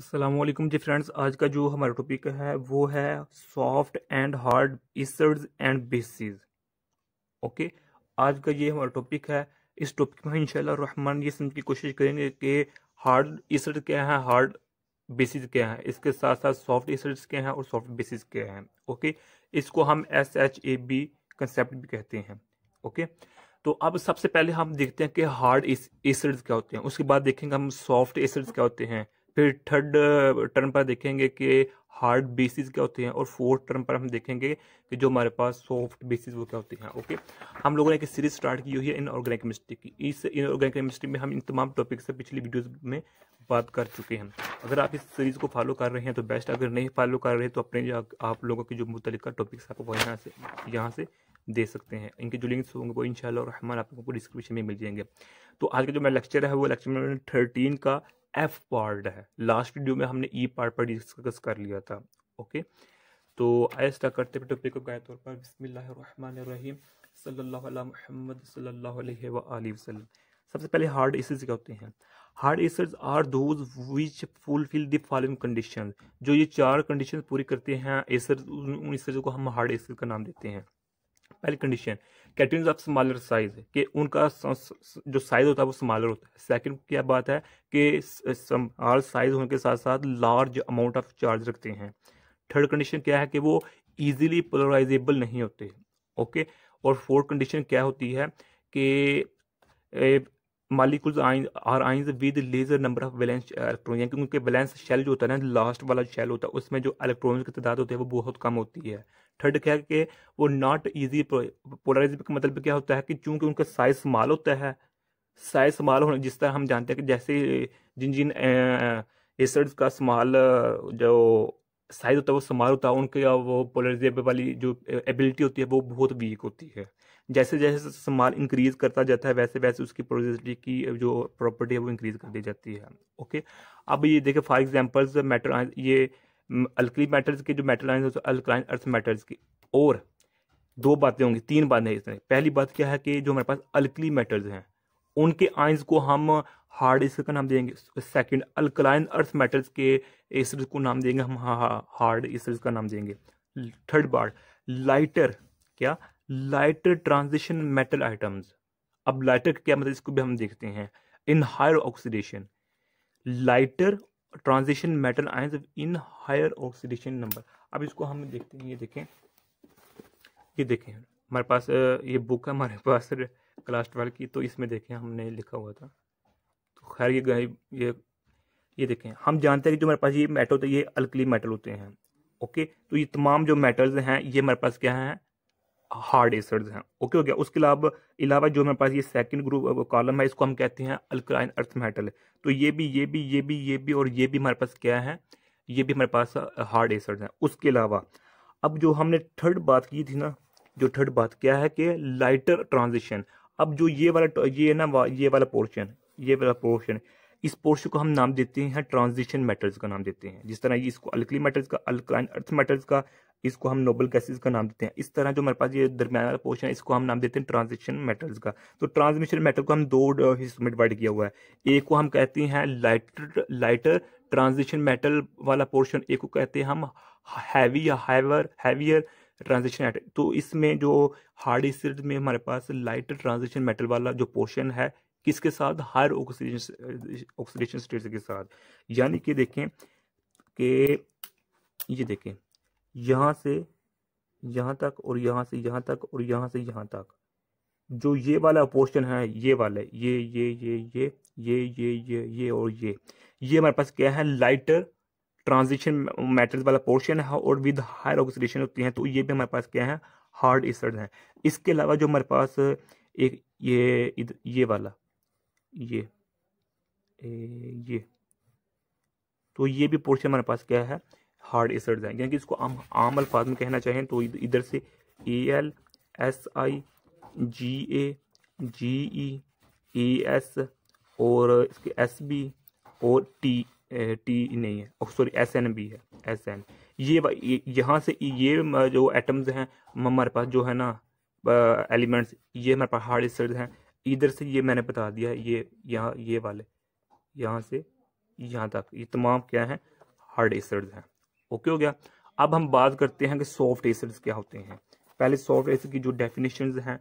असलम जी friends आज का जो हमारा टॉपिक है वो है soft and hard acids and bases okay आज का ये हमारा टॉपिक है इस टॉपिक में इंशाल्लाह रहमान ये समझ की कोशिश करेंगे कि हार्ड इसर्ड क्या है हार्ड बेसिस क्या हैं इसके साथ साथ सॉफ्ट इसर्ड्स क्या हैं और सॉफ्ट बेसिस क्या हैं ओके इसको हम S H A B concept भी कहते हैं ओके तो अब सबसे पहले हम देखते हैं कि हार्ड इसर्ड्स क्या होते हैं उसके बाद देखेंगे हम सॉफ्ट इसर्ड्स क्या होते हैं फिर थर्ड टर्म uh, पर देखेंगे कि हार्ड बेसिस क्या होते हैं और फोर्थ टर्म पर हम देखेंगे कि जो हमारे पास सॉफ्ट बेसिस वो क्या होते हैं ओके हम लोगों ने एक सीरीज स्टार्ट की हुई है इन ऑर्गेनिक केमिस्ट्री की इस इन ऑर्गेनिक केमिस्ट्री में हम इन तमाम टॉपिक से पिछली वीडियोज में बात कर चुके हैं अगर आप इस सीरीज़ को फॉलो कर रहे हैं तो बेस्ट अगर नहीं फॉलो कर रहे हैं तो अपने आप लोगों के जो मुतल टॉपिक्स आपको वो यहाँ से यहाँ से दे सकते हैं इनके जो लिंक्स होंगे वो इन हमारे आप लोगों को डिस्क्रिप्शन में मिल जाएंगे तो आज का जो मेरा लेक्चर है वो लेक्चर नंबर थर्टीन का एफ पार्ट है लास्ट वीडियो में हमने ई e पार्ट पर डिस्कस कर लिया था ओके तो आहिस्ता करते हुए टॉपिक को गाय तौर पर सल्लल्लाहु अलैहि व सल्ला वसल्लम सबसे पहले हार्ड एसेज क्या होते हैं हार्ड एसेज are those which fulfil the following conditions जो ये चार कंडीशन पूरी करते हैं एसर उन एसेज को हम हार्ड एसेज का नाम देते हैं पहली कंडीशन कैटरिन ऑफ स्मॉलर साइज कि उनका जो साइज होता है वो स्मॉलर होता है सेकंड क्या बात है कि स्मॉल साइज होने के साथ साथ लार्ज अमाउंट ऑफ चार्ज रखते हैं थर्ड कंडीशन क्या है कि वो ईजिली पोलराइजेबल नहीं होते ओके और फोर्थ कंडीशन क्या होती है कि molecules or ions with lesser number of valence electron यानी क्योंकि वैलेंस शेल जो होता है ना लास्ट वाला शेल होता है उसमें जो इलेक्ट्रॉन की तादाद होती है वो बहुत कम होती है थर्ड क्या है कि वो नॉट ईजी पोलराइज का मतलब क्या होता है कि चूंकि उनका साइज स्माल होता है साइज स्माल होने जिस तरह हम जानते हैं कि जैसे जिन जिन एसड्स का स्माल जो साइज होता है वो समार होता है उनके वो पोलराइजेबल वाली जो एबिलिटी होती है वो बहुत वीक होती है जैसे जैसे समाल इंक्रीज करता जाता है वैसे वैसे उसकी पोलराइजेसिटी की जो प्रॉपर्टी है वो इंक्रीज कर दी जाती है ओके अब ये देखें फॉर एग्जाम्पल्स मेटर ये अल्कली मैटर्स के जो मेटल आइन है अल्कलाइन अर्थ मैटर्स की और दो बातें होंगी तीन बातें इसमें पहली बात क्या है कि जो हमारे पास अल्कली मेटल्स हैं उनके आइंस को हम हार्ड इसका का नाम देंगे सेकंड अल्कलाइन अर्थ मेटल्स के एसिड को नाम देंगे हम हाँ हाँ हार्ड एसिड का नाम देंगे थर्ड बार लाइटर क्या लाइटर ट्रांजिशन मेटल आइटम्स अब लाइटर क्या मतलब इसको भी हम देखते हैं in higher oxidation lighter transition metal ions in higher oxidation number अब इसको हम देखते हैं ये देखें ये देखें हमारे पास ये बुक है हमारे पास क्लास ट्वेल्व की तो इसमें देखें हमने लिखा हुआ था खैर ये ये ये देखें हम जानते हैं कि जो हमारे पास ये मेटल होते हैं ये अल्कली मेटल होते हैं ओके तो ये तमाम जो मेटल्स हैं ये हमारे पास क्या हैं हार्ड एसर्ड्स हैं ओके हो गया उसके अलावा अलावा जो हमारे पास ये सेकंड ग्रुप कॉलम है इसको हम कहते हैं अल्कलाइन अर्थ मेटल तो ये भी ये भी ये भी ये भी और ये भी हमारे पास क्या है ये भी हमारे पास हार्ड एसर्ड्स हैं उसके अलावा अब जो हमने थर्ड बात की थी ना जो थर्ड बात क्या है कि लाइटर ट्रांजिशन अब जो ये वाला ये ना ये वाला पोर्शन ये वाला पोर्शन इस पोर्शन को हम नाम देते हैं ट्रांजिशन मेटल्स का नाम देते हैं जिस तरह इसको अल्कली मेटल्स का अल्कलाइन अर्थ मेटल्स का इसको हम नोबल गैसेस का नाम देते हैं इस तरह जो हमारे पास ये दरमियान वाला पोर्शन है इसको हम नाम देते हैं ट्रांजिशन मेटल्स का तो ट्रांसमिशन मेटल को हम दो हिस्सों में डिवाइड किया हुआ है एक को हम कहते हैं लाइटर लाइटर ट्रांजिशन मेटल वाला पोर्शन एक को कहते हैं हम हैवी या हाइवर हैवियर ट्रांजिशन मेटल तो इसमें जो हार्ड एसिड में हमारे पास लाइटर ट्रांजिशन मेटल वाला जो पोर्शन है किसके साथ हायर ऑक्सीजन ऑक्सीडेशन स्टेट के साथ यानी कि देखें कि ये देखें यहाँ से यहाँ तक और यहाँ से यहाँ तक और यहाँ से यहाँ तक जो ये वाला पोर्शन है ये वाला ये ये ये ये ये ये ये ये और ये ये हमारे पास क्या है लाइटर ट्रांजिशन मैटर्स वाला पोर्शन है और विद हायर ऑक्सीडेशन होती हैं तो ये भी हमारे पास क्या है हार्ड एसिड हैं इसके अलावा जो हमारे पास एक ये ये वाला ये ए, ये तो ये भी पोर्शन हमारे पास क्या है हार्ड एसड्स हैं यानी कि इसको आम आम अल्फाज में कहना चाहें तो इधर से A L S I G A G E A S और इसके एस बी और टी ए, टी नहीं है सॉरी एस एन बी है एस एन ये यहाँ से ये जो एटम्स हैं हमारे पास जो है ना एलिमेंट्स uh, ये हमारे पास हार्ड एसड्स हैं इधर से ये मैंने बता दिया ये यहाँ ये वाले यहाँ से यहाँ तक ये तमाम क्या हैं हार्ड एसिड्स हैं ओके हो गया अब हम बात करते हैं कि सॉफ्ट एसिड्स क्या होते हैं पहले सॉफ्ट एसिड की जो डेफिनेशन हैं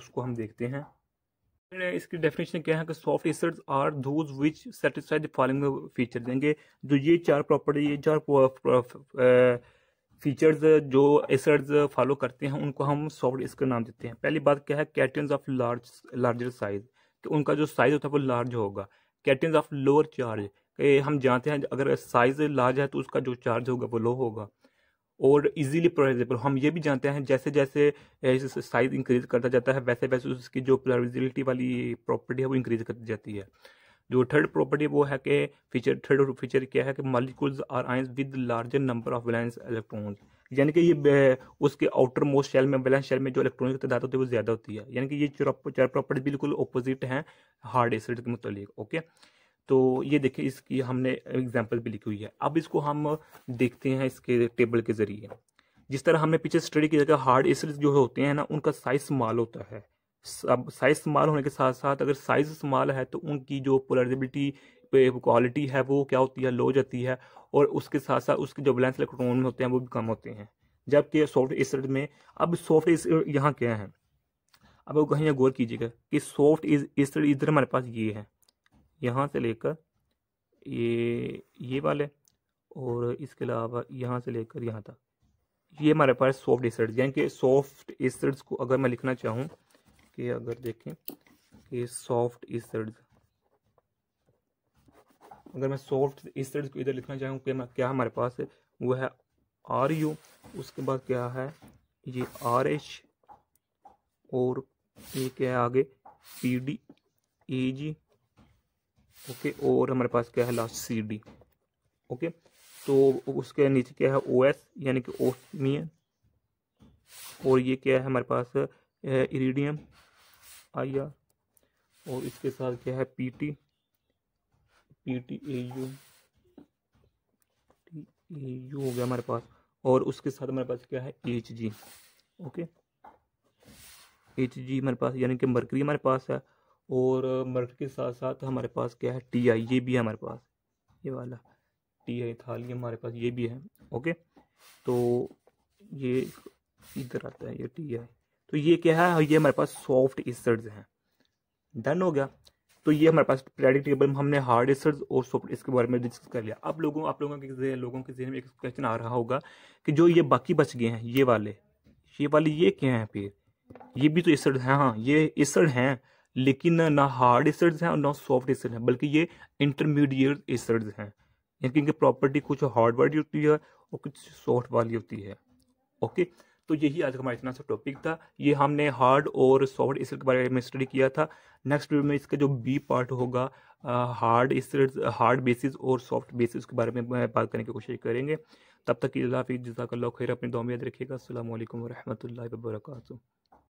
उसको हम देखते हैं इसकी डेफिनेशन क्या है कि soft acids are those which satisfy the following feature देंगे जो ये चार प्रॉपर्टी ये चार फीचर्स uh, जो एसर्ड्स फॉलो uh, करते हैं उनको हम सॉफ्ट इसका नाम देते हैं पहली बात क्या है cations of large larger size कि उनका जो साइज़ होता है वो लार्ज होगा कैटन्स ऑफ लोअर चार्ज हम जानते हैं अगर साइज़ लार्ज है तो उसका जो चार्ज होगा वो लो होगा और इजीली प्रोजेबल हम ये भी जानते हैं जैसे जैसे साइज़ इंक्रीज करता जाता है वैसे वैसे उसकी जो प्लराइजिलिटी वाली प्रॉपर्टी है वो इंक्रीज करती जाती है जो थर्ड प्रॉपर्टी वो है कि फीचर थर्ड फीचर क्या है कि molecules or ions with larger number of valence electrons यानी कि ये उसके आउटर मोस्ट शेल में बैलेंस शेल में जो की तादाद होती है वो ज़्यादा होती है यानी कि ये चार प्रॉपर्टी बिल्कुल अपोजिट हैं हार्ड एसिड के मतलब ओके तो ये देखिए इसकी हमने एग्जाम्पल भी लिखी हुई है अब इसको हम देखते हैं इसके टेबल के ज़रिए जिस तरह हमने पीछे स्टडी किया था हार्ड एसिड जो होते हैं ना उनका साइज स्मॉल होता है साइज स्माल होने के साथ साथ अगर साइज़ स्माल है तो उनकी जो पोलरबिलिटी क्वालिटी है वो क्या होती है लो जाती है और उसके साथ साथ उसके जो बैलेंस इलेक्ट्रॉन में होते हैं वो भी कम होते हैं जबकि सॉफ्ट एसिड में अब सॉफ्ट एसिड यहाँ क्या है अब कहीं गौर कीजिएगा कि सॉफ्ट एसिड इधर हमारे पास ये है यहाँ से लेकर ये ये वाले और इसके अलावा यहाँ से लेकर यहाँ तक ये हमारे पास सॉफ्ट एसिड्स यानी कि सॉफ्ट एसिड्स को अगर मैं लिखना चाहूँ इसके अगर देखें कि सॉफ्ट इसर्ड अगर मैं सॉफ्ट इसर्ड को इधर लिखना चाहूँ कि मैं क्या हमारे पास है वो है आर यू उसके बाद क्या है ये आर एच और ये क्या है आगे P D A G okay और हमारे पास क्या है लास्ट सी डी ओके तो उसके नीचे क्या है ओ एस यानी कि ओसमियन और ये क्या है हमारे पास इरिडियम आई आर और इसके साथ क्या है P T P T A U T A U हो गया हमारे पास और उसके साथ हमारे पास क्या है H G okay H G हमारे पास यानी कि मरकरी हमारे पास है और मर्क के साथ साथ हमारे पास क्या है टी आई ये भी है हमारे पास ये वाला टी आई थाली हमारे पास ये भी है ओके तो ये इधर आता है ये टी आई तो ये क्या है ये हमारे पास सॉफ्ट इसर्ड्स हैं डन हो गया तो ये हमारे पास प्रेडिक्टेबल हमने हार्ड इसर्ड्स और सॉफ्ट इसके बारे में डिस्कस कर लिया अब लोगों आप लोगों के लोगों के जहन में एक क्वेश्चन आ रहा होगा कि जो ये बाकी बच गए हैं ये वाले ये वाले ये क्या हैं फिर ये भी तो इसर्ड हैं हाँ ये इसर्ड हैं लेकिन ना हार्ड एसिड्स हैं और ना सॉफ्ट इसर्ड हैं बल्कि ये इंटरमीडिएट एसिड्स हैं यानी इनकी प्रॉपर्टी कुछ हार्ड वाली होती है और कुछ सॉफ्ट वाली होती है ओके तो यही आज हमारा इतना सा टॉपिक था ये हमने हार्ड और सॉफ्ट इसके के बारे में स्टडी किया था नेक्स्ट वीडियो में इसका जो बी पार्ट होगा हार्ड इस हार्ड बेसिस और सॉफ्ट बेसिस के बारे में बात करने की कोशिश करेंगे तब तक के अल्लाह खैर अपनी दो याद रखिएगा असल वरहमल वर्का